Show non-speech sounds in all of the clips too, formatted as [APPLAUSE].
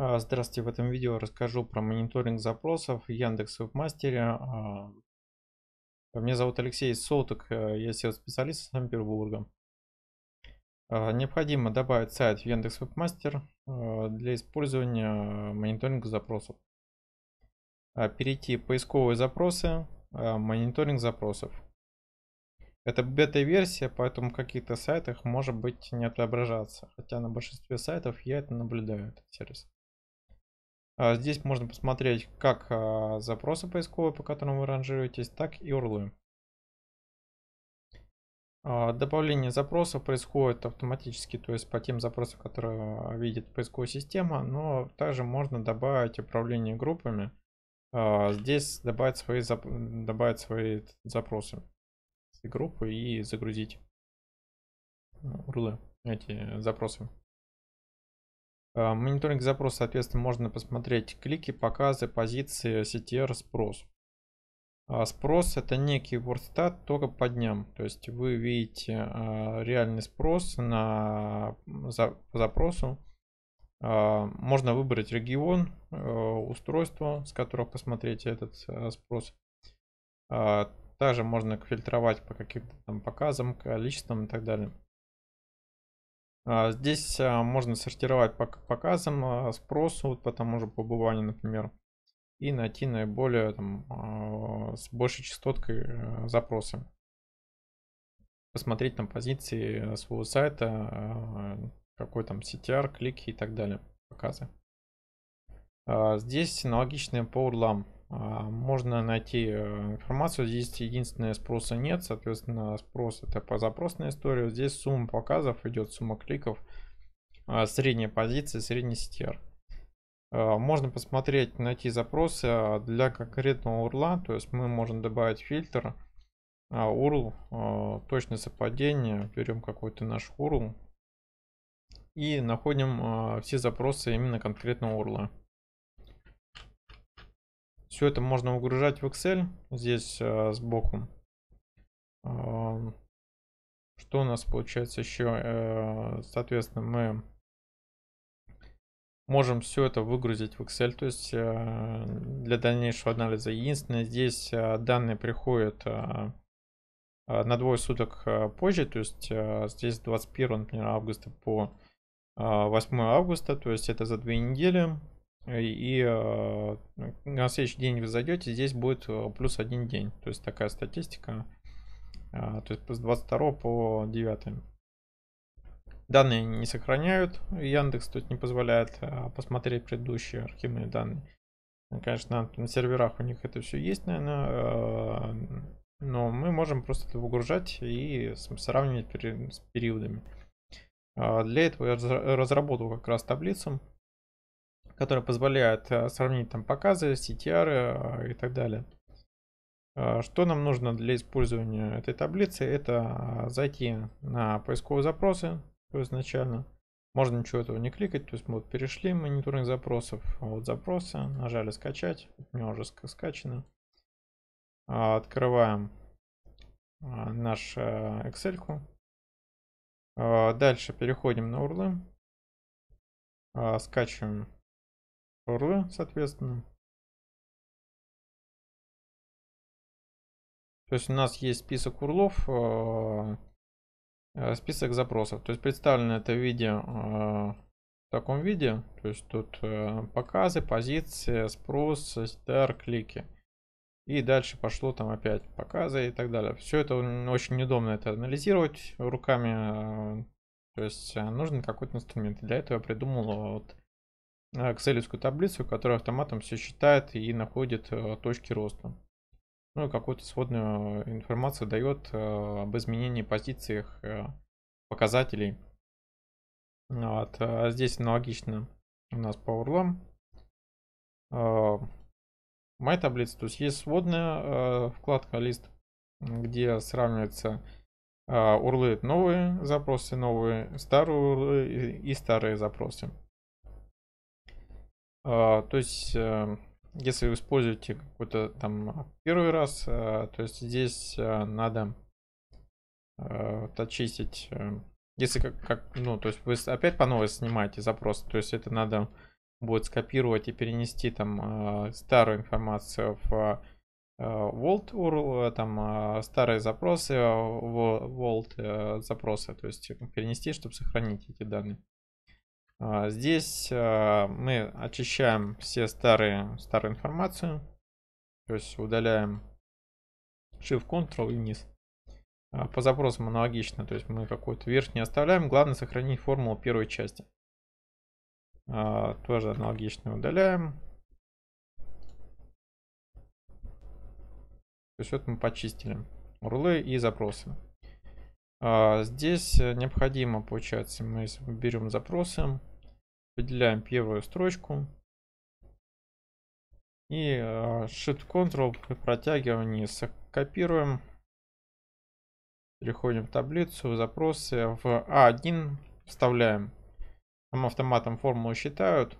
А, здравствуйте, в этом видео расскажу про мониторинг запросов в Яндекс Вебмастере. А, а, меня зовут Алексей Соток, я SEO-специалист из Санкт-Петербурга. Необходимо добавить сайт в Яндекс Вебмастер для использования мониторинга запросов. Перейти в поисковые запросы, мониторинг запросов. Это бета-версия, поэтому в каких-то сайтах может быть не отображаться. Хотя на большинстве сайтов я это наблюдаю, этот сервис. А, здесь можно посмотреть как а, запросы поисковые, по которым вы ранжируетесь, так и урлы. А, добавление запросов происходит автоматически, то есть по тем запросам, которые видит поисковая система, но также можно добавить управление группами. Здесь добавить свои, зап... добавить свои запросы группы и загрузить ну, урлы, эти запросы. Э, мониторинг запроса, соответственно, можно посмотреть клики, показы, позиции, CTR, спрос. А спрос это некий вордстат только по дням. То есть вы видите э, реальный спрос на, за, запросу. Э, можно выбрать регион, устройство, с которого посмотреть этот спрос. Также можно фильтровать по каким-то там показам, количествам и так далее. А, здесь а, можно сортировать по показам, а, спросу, по тому же побыванию, например, и найти наиболее там, с большей частоткой э, запросы. Посмотреть там позиции своего сайта, э, какой там CTR, клики и так далее, показы. Здесь аналогичные по урлам. А, можно найти э, информацию, здесь единственное спроса нет, соответственно спрос это по запросной истории. Здесь сумма показов идет, сумма кликов, а, средняя позиция, средний CTR. А, можно посмотреть, найти запросы для конкретного url то есть мы можем добавить фильтр URL, точное совпадение, берем какой-то наш URL и находим все запросы именно конкретного url все это можно угружать в Excel. Здесь э, сбоку. Э, что у нас получается еще? Э, соответственно, мы можем все это выгрузить в Excel, то есть э, для дальнейшего анализа. Единственное, здесь э, данные приходят э, на двое суток позже, то есть здесь 21, например, августа по 8 августа, то есть это за две недели и э, на следующий день вы зайдете, здесь будет э, плюс один день. То есть такая статистика. А, то есть с 22 по 9. Данные не сохраняют Яндекс, то есть не позволяет а, посмотреть предыдущие архивные данные. Конечно, на серверах у них это все есть, наверное, э, но мы можем просто это выгружать и сравнивать с периодами. А, для этого я разработал как раз таблицу которые позволяют э, сравнить там показы, CTR э, и так далее. Э, что нам нужно для использования этой таблицы? Это зайти на поисковые запросы, то есть изначально. Можно ничего этого не кликать, то есть мы вот перешли мониторинг запросов, вот запросы, нажали скачать, у меня уже скачано. Открываем наш Excel. -ку. Дальше переходим на URL, скачиваем URL, соответственно. То есть у нас есть список урлов, э, э, список запросов. То есть представлено это в виде э, в таком виде. То есть тут показы, позиции, спрос, стар, клики. И дальше пошло там опять показы и так далее. Все это очень неудобно это анализировать руками. То есть нужен какой-то инструмент. Для этого я придумал вот экселевскую таблицу, которая автоматом все считает и находит э, точки роста. Ну и какую-то сводную э, информацию дает э, об изменении позициях показателей. Вот. А здесь аналогично у нас по урлам. май таблица, то есть есть сводная вкладка лист, где сравнивается урлы новые запросы, новые старые урлы и старые запросы. А, то есть, э, если вы используете какой-то там первый раз, э, то есть здесь э, надо очистить. Если как, как, ну, то есть вы опять по новой снимаете запрос, то есть это надо будет скопировать и перенести там старую информацию в Vault URL, там старые запросы, Vault запросы, то есть перенести, чтобы сохранить эти данные. А, здесь а, мы очищаем все старые, старую информацию. То есть удаляем Shift Ctrl и вниз. А, по запросам аналогично, то есть мы какую то верхнюю оставляем. Главное сохранить формулу первой части. Тоже аналогично удаляем. То есть вот мы почистили урлы и запросы. А, здесь э, необходимо, получается, мы берем запросы, выделяем первую строчку и а, Shift-Ctrl при протягивании копируем. Переходим в таблицу, в запросы, в А1 вставляем. Там автоматом формулу считают.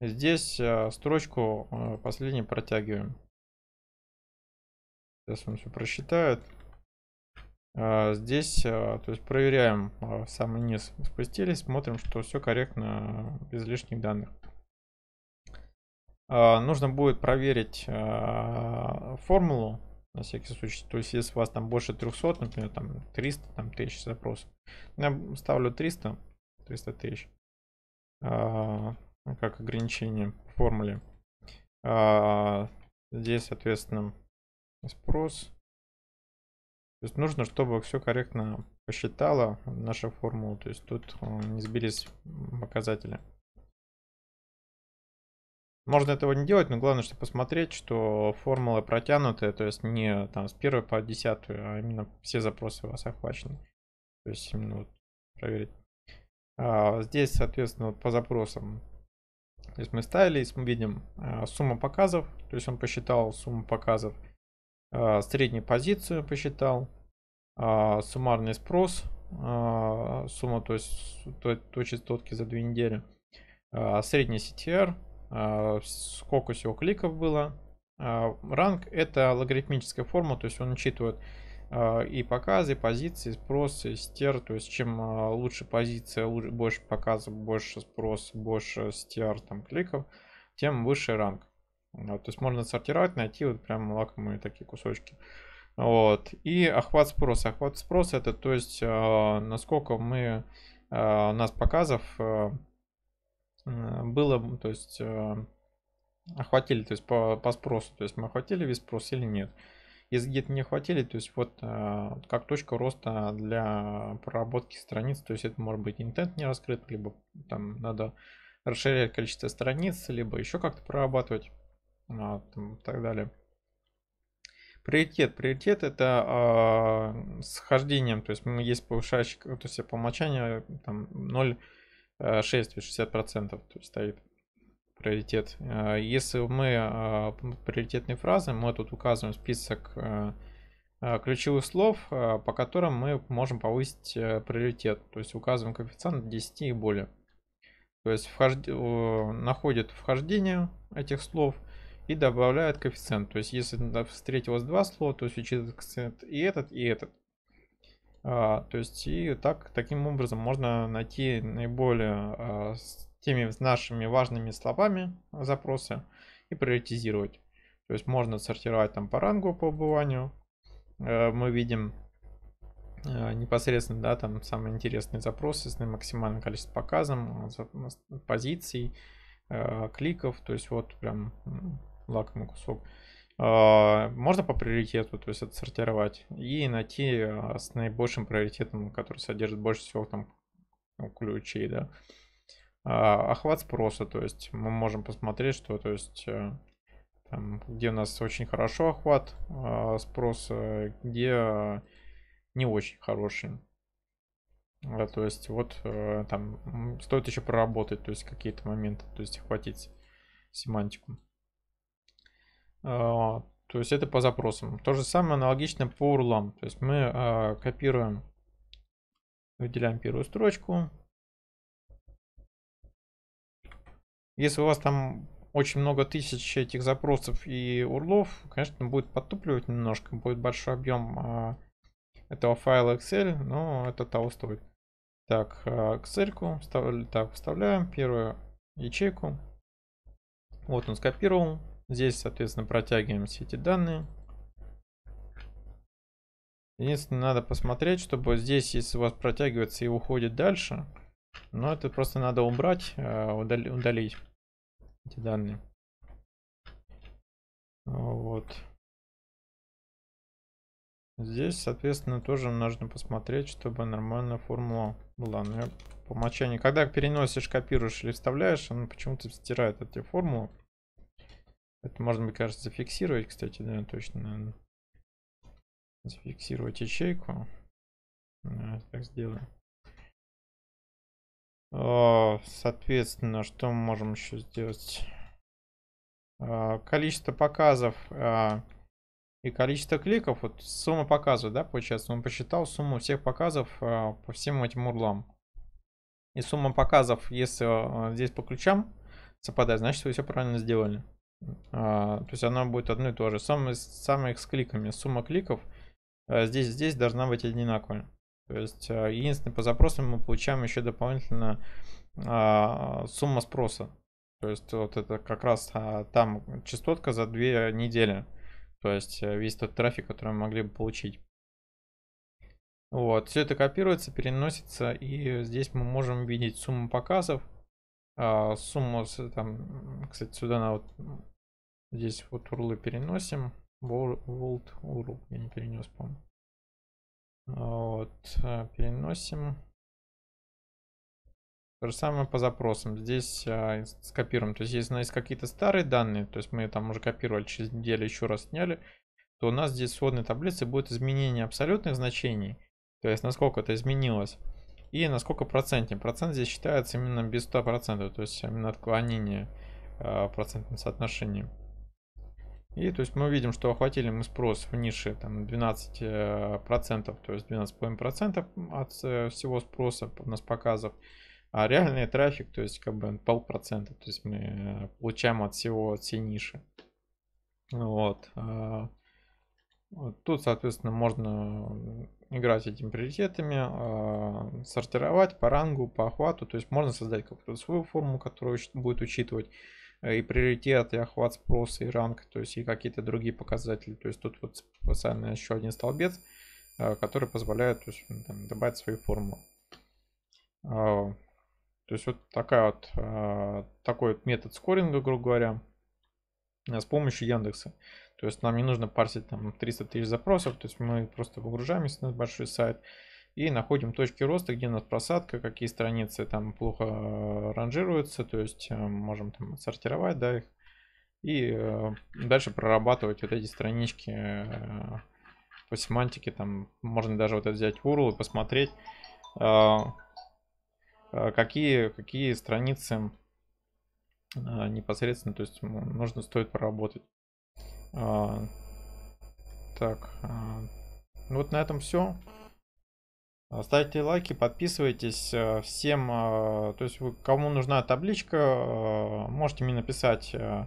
Здесь э, строчку э, последнюю протягиваем. Сейчас он все просчитает. А, здесь, а, то есть проверяем а, самый низ, спустились, смотрим, что все корректно, без э, лишних данных. Нужно будет проверить формулу, на всякий случай. То есть, если у вас там больше 300, например, там 300 там, тысяч запросов. Я ставлю 300, 300 тысяч как ограничение по формуле. Здесь, соответственно, спрос. То есть нужно, чтобы все корректно посчитала наша формула. То есть тут э, не сбились показатели. Можно этого не делать, но главное, чтобы посмотреть, что формула протянутая, то есть не там с первой по десятую, а именно все запросы у вас охвачены. То есть именно вот проверить. А, здесь, соответственно, вот по запросам. То есть мы ставили, и мы видим а, сумма показов, то есть он посчитал сумму показов. А, среднюю позицию посчитал, а, суммарный спрос, а, сумма то есть то частотки за две недели, средний CTR, сколько всего кликов было. Ранг это логарифмическая форма, то есть он учитывает и показы, и позиции, и спрос, и стер. То есть чем лучше позиция, лучше больше показов, больше спрос, больше стер там кликов, тем выше ранг. Вот, ну, то есть можно сортировать, найти вот прям лакомые такие кусочки. Вот. И охват спроса. Охват спроса это то есть э, насколько мы э, у нас показов э, было, то есть охватили, то есть по, по спросу, то есть мы охватили весь спрос или нет. Если где-то не охватили, то есть вот как точка роста для проработки страниц, то есть это может быть интент не раскрыт, либо там надо расширять количество страниц, либо еще как-то прорабатывать. А, там, и так далее. Приоритет. Приоритет это а, с хождением, то есть есть повышающий, то есть по умолчанию там 0,6, 60% э, то есть стоит приоритет. А, если мы а, приоритетные фразы, мы тут указываем список э, ключевых слов, по которым мы можем повысить э, приоритет. То есть указываем коэффициент 10 и более. То есть вхожд... находит вхождение этих слов, и добавляют коэффициент. То есть, если встретилось два слова, то существует коэффициент и этот, и этот. А, то есть, и так, таким образом можно найти наиболее а, с теми нашими важными словами запросы и приоритизировать. То есть, можно сортировать там по рангу, по убыванию. А, э, мы видим э, непосредственно, да, там самые интересные запросы с максимальным количеством показов, позиций, э, кликов. То есть, вот прям лакомый кусок, а, можно по приоритету, то есть отсортировать и найти а, с наибольшим приоритетом, который содержит больше всего там ну, ключей, да. А, охват спроса, то есть мы можем посмотреть, что, то есть э, там, где у нас очень хорошо охват спроса, где э, не очень хороший. Да, то есть вот э, там стоит еще проработать, то есть какие-то моменты, то есть охватить семантику. А, то есть это по запросам. То же самое аналогично по урлам. То есть мы а, копируем, выделяем первую строчку. Если у вас там очень много тысяч этих запросов и урлов, конечно, будет подтупливать немножко, будет большой объем а, этого файла Excel, но это того стоит. Так, Excel вставляем, так, вставляем первую ячейку. Вот он скопировал, Здесь, соответственно, протягиваем все эти данные. Единственное, надо посмотреть, чтобы здесь, если у вас протягивается и уходит дальше, но это просто надо убрать, э, удалить эти данные. Вот. Здесь, соответственно, тоже нужно посмотреть, чтобы нормальная формула была. Но я по умолчанию, когда переносишь, копируешь или вставляешь, она почему-то стирает эти формулы. Это можно, мне кажется, зафиксировать, кстати, да, точно, наверное. Зафиксировать ячейку. Да, так сделаем. А, соответственно, что мы можем еще сделать? А, количество показов а, и количество кликов. Вот сумма показов, да, получается. Он посчитал сумму всех показов по всем этим урлам. И сумма показов, если здесь по ключам совпадает, значит вы все правильно сделали. А, то есть она будет одно и то же. Самое, самое с кликами. Сумма кликов э, здесь здесь должна быть одинаковая. То есть э, единственное, по запросам мы получаем еще дополнительно а, сумма спроса. То есть вот это как раз а, там частотка за две недели. То есть э, весь тот трафик, который мы могли бы получить. Вот, все это копируется, переносится, и здесь мы можем видеть сумму показов, а, сумму там, кстати, сюда на вот здесь вот урлы переносим. Волт урл я не перенес, по Вот, э, переносим. То же самое по запросам. Здесь а, скопируем. То есть, если у нас есть какие-то старые данные, то есть мы там уже копировали через неделю, еще раз сняли, то у нас здесь в сводной таблице будет изменение абсолютных значений. То есть, насколько это изменилось. И на сколько процентнее? Процент здесь считается именно без 100%, то есть именно отклонение а, процентным соотношением. И то есть мы видим, что охватили мы спрос в нише там 12%, э, процентов, то есть 12,5% от э, всего спроса у нас показов. А реальный трафик, то есть как бы пол процента, то есть мы э, получаем от всего, от всей ниши. Вот. А, тут, соответственно, можно играть этими приоритетами, а, сортировать по рангу, по охвату. То есть можно создать какую-то свою форму, которая будет учитывать э, и приоритет, и охват спроса, и ранг, то есть и какие-то другие показатели. То есть тут вот специально еще один столбец, а, который позволяет то есть, ну, там, добавить свою форму. А, то есть вот такая вот, такой вот метод скоринга, грубо говоря. Э, с помощью Яндекса. То есть нам не нужно парсить там 300 тысяч запросов, то есть мы просто выгружаемся на большой сайт и находим точки роста, где у нас просадка, какие страницы там плохо э, ранжируются, то есть э, можем там сортировать, да, их и дальше прорабатывать вот эти странички по семантике, там можно даже вот это взять URL и посмотреть, какие, какие страницы а, непосредственно, то есть нужно стоит поработать. А, так, а, вот на этом все. Ставьте лайки, подписывайтесь э, всем, то есть кому нужна табличка, можете мне написать э,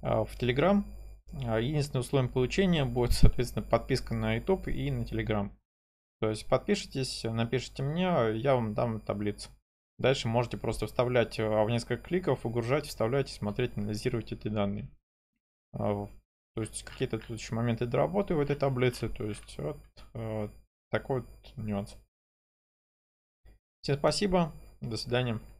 в Telegram. Единственным условием получения будет, [LAUGHS] соответственно, подписка на YouTube и на Telegram. То есть подпишитесь, напишите мне, я вам дам таблицу. Дальше можете просто вставлять э, а, в несколько кликов, выгружать, вставлять, смотреть, анализировать эти данные. А, то есть какие-то тут еще моменты доработы в этой таблице. То есть вот э, такой вот нюанс. Всем спасибо. До свидания.